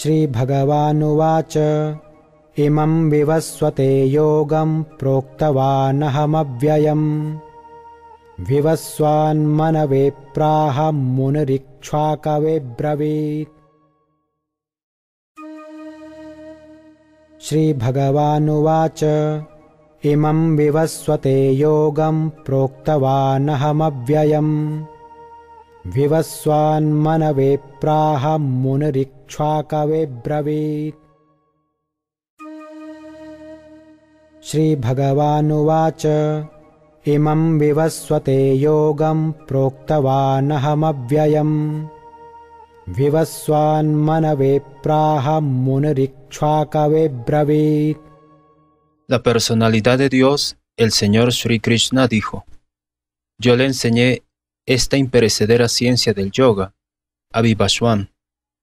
श्रीभगवानुवाच इमं विवस्वते योगं प्रोक्तवानहमव्ययम् विवस्वान्मनवेप्राहं मुनरिक्ष्वाकवे श्रीभगवानुवाच इमं विवस्वते योगं प्रोक्तवानहमव्ययम् Vivaswan manave praham munarikshakave bravit Shri Bhagavanuvacha Imam Vivaswate yogam proktavana vanaham avyayam Vivasvan manave praham munarikshakave bravit La personalidad de Dios el señor Shri Krishna dijo Yo le enseñé esta imperecedera ciencia del yoga a Vibhashwan,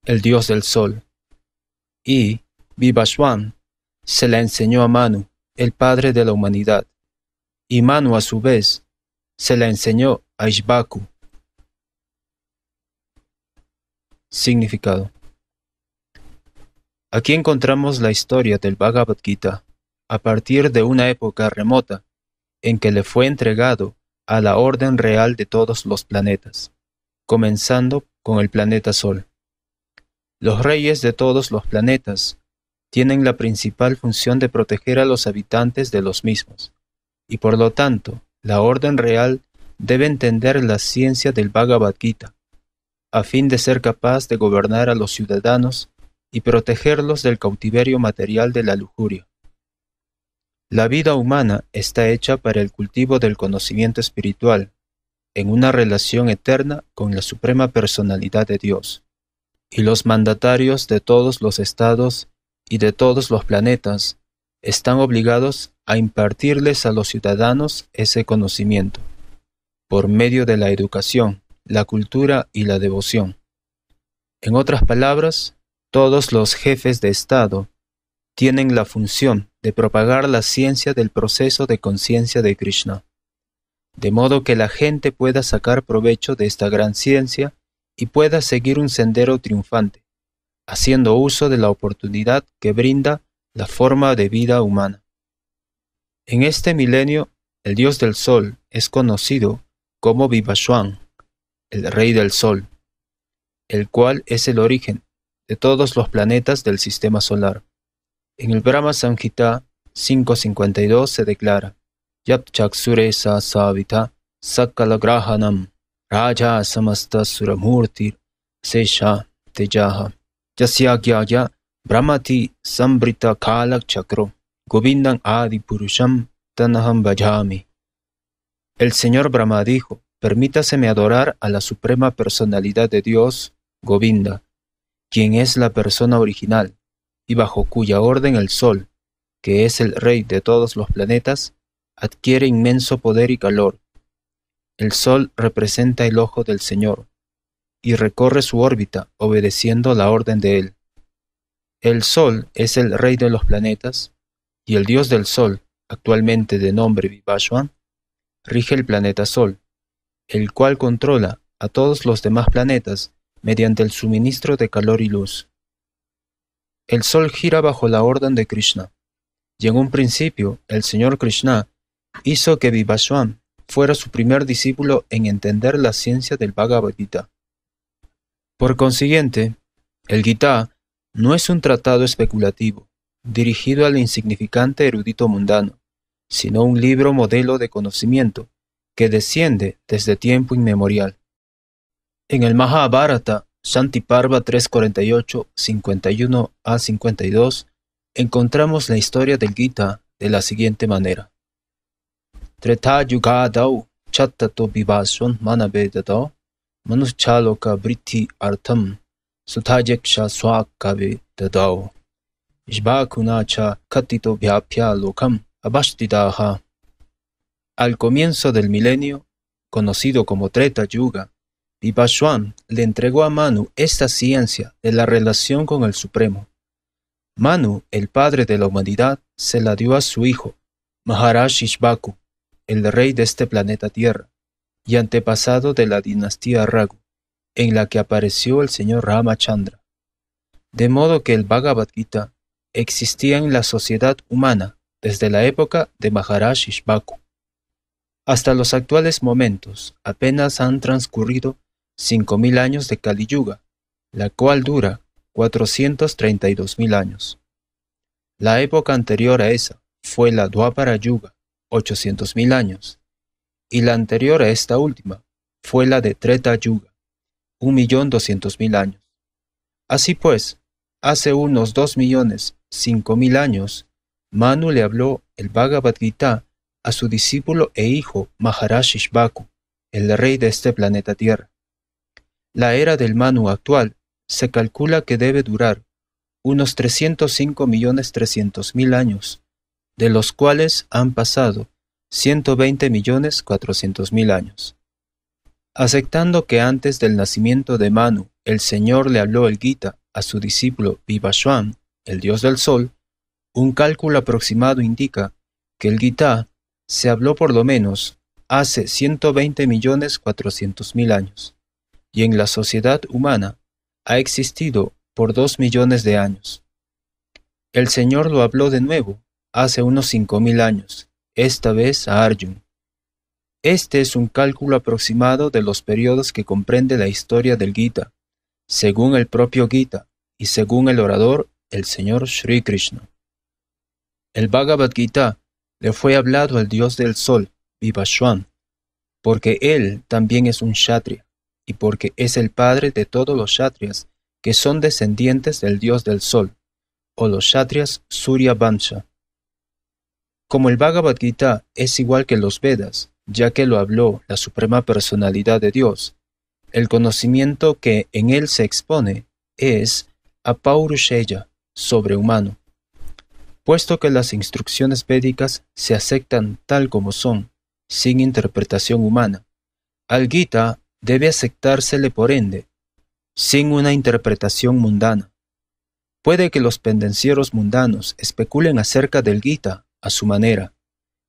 el dios del sol. Y Vibhashwan se la enseñó a Manu, el padre de la humanidad. Y Manu a su vez se la enseñó a Ishbaku. Significado. Aquí encontramos la historia del Bhagavad Gita a partir de una época remota en que le fue entregado a la orden real de todos los planetas, comenzando con el planeta Sol. Los reyes de todos los planetas tienen la principal función de proteger a los habitantes de los mismos, y por lo tanto, la orden real debe entender la ciencia del Bhagavad Gita, a fin de ser capaz de gobernar a los ciudadanos y protegerlos del cautiverio material de la lujuria. La vida humana está hecha para el cultivo del conocimiento espiritual, en una relación eterna con la Suprema Personalidad de Dios. Y los mandatarios de todos los estados y de todos los planetas están obligados a impartirles a los ciudadanos ese conocimiento, por medio de la educación, la cultura y la devoción. En otras palabras, todos los jefes de Estado tienen la función de propagar la ciencia del proceso de conciencia de Krishna, de modo que la gente pueda sacar provecho de esta gran ciencia y pueda seguir un sendero triunfante, haciendo uso de la oportunidad que brinda la forma de vida humana. En este milenio, el dios del sol es conocido como Vivashuan, el rey del sol, el cual es el origen de todos los planetas del sistema solar. En el Brahma Samhita 5.52 se declara Yap sa Savita Sakalagrahanam Raja Samasta Suramurtir Sesha Tejaha Yasyagyaya Brahmati Sambrita Kalak Chakro Govindan Adi Purusham Tanaham Bajami. El señor Brahma dijo Permítaseme adorar a la suprema personalidad de Dios, Govinda, quien es la persona original y bajo cuya orden el Sol, que es el rey de todos los planetas, adquiere inmenso poder y calor. El Sol representa el ojo del Señor, y recorre su órbita obedeciendo la orden de él. El Sol es el rey de los planetas, y el dios del Sol, actualmente de nombre Vivashuan, rige el planeta Sol, el cual controla a todos los demás planetas mediante el suministro de calor y luz. El sol gira bajo la orden de Krishna. Y en un principio, el señor Krishna hizo que Vivashwam fuera su primer discípulo en entender la ciencia del Bhagavad Gita. Por consiguiente, el Gita no es un tratado especulativo, dirigido al insignificante erudito mundano, sino un libro modelo de conocimiento que desciende desde tiempo inmemorial. En el Mahabharata, Santiparva Parva 348 51 a 52, encontramos la historia del Gita de la siguiente manera. Treta yuga dao chattato vivasyon manabe dao Britti Artam artham sutayaksha swakabe dadao. katito vyapya lokam abashtidaha. Al comienzo del milenio, conocido como Treta Yuga, Vipasshuan le entregó a Manu esta ciencia de la relación con el Supremo. Manu, el padre de la humanidad, se la dio a su hijo, Maharaj Ishbaku, el rey de este planeta Tierra, y antepasado de la dinastía Ragu, en la que apareció el señor Ramachandra. De modo que el Bhagavad Gita existía en la sociedad humana desde la época de Maharaj Ishbaku. Hasta los actuales momentos apenas han transcurrido 5.000 años de Kali Yuga, la cual dura 432.000 años. La época anterior a esa fue la Dwapara Yuga, 800.000 años, y la anterior a esta última fue la de Treta Yuga, 1.200.000 años. Así pues, hace unos dos millones mil años, Manu le habló el Bhagavad Gita a su discípulo e hijo Maharaj el rey de este planeta Tierra. La era del Manu actual se calcula que debe durar unos 305.300.000 años, de los cuales han pasado 120 millones años. Aceptando que antes del nacimiento de Manu el Señor le habló el Gita a su discípulo Vivashwan, el dios del sol, un cálculo aproximado indica que el Gita se habló por lo menos hace 120.400.000 años y en la sociedad humana ha existido por dos millones de años. El Señor lo habló de nuevo hace unos cinco mil años, esta vez a Arjun. Este es un cálculo aproximado de los periodos que comprende la historia del Gita, según el propio Gita y según el orador, el Señor Sri Krishna. El Bhagavad Gita le fue hablado al dios del sol, Vivashwan, porque él también es un Kshatriya y porque es el padre de todos los Kshatriyas que son descendientes del dios del sol, o los Kshatriyas Surya Bansha. Como el Bhagavad Gita es igual que los Vedas, ya que lo habló la Suprema Personalidad de Dios, el conocimiento que en él se expone es apaurusheya, sobrehumano. Puesto que las instrucciones védicas se aceptan tal como son, sin interpretación humana, al Gita debe aceptársele por ende, sin una interpretación mundana. Puede que los pendencieros mundanos especulen acerca del Gita a su manera,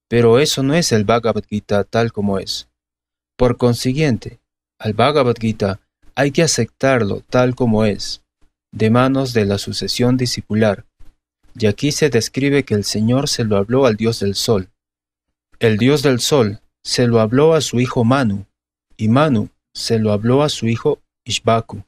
pero eso no es el Bhagavad Gita tal como es. Por consiguiente, al Bhagavad Gita hay que aceptarlo tal como es, de manos de la sucesión discipular, y aquí se describe que el Señor se lo habló al Dios del Sol. El Dios del Sol se lo habló a su hijo Manu, y Manu se lo habló a su hijo Ishbaku.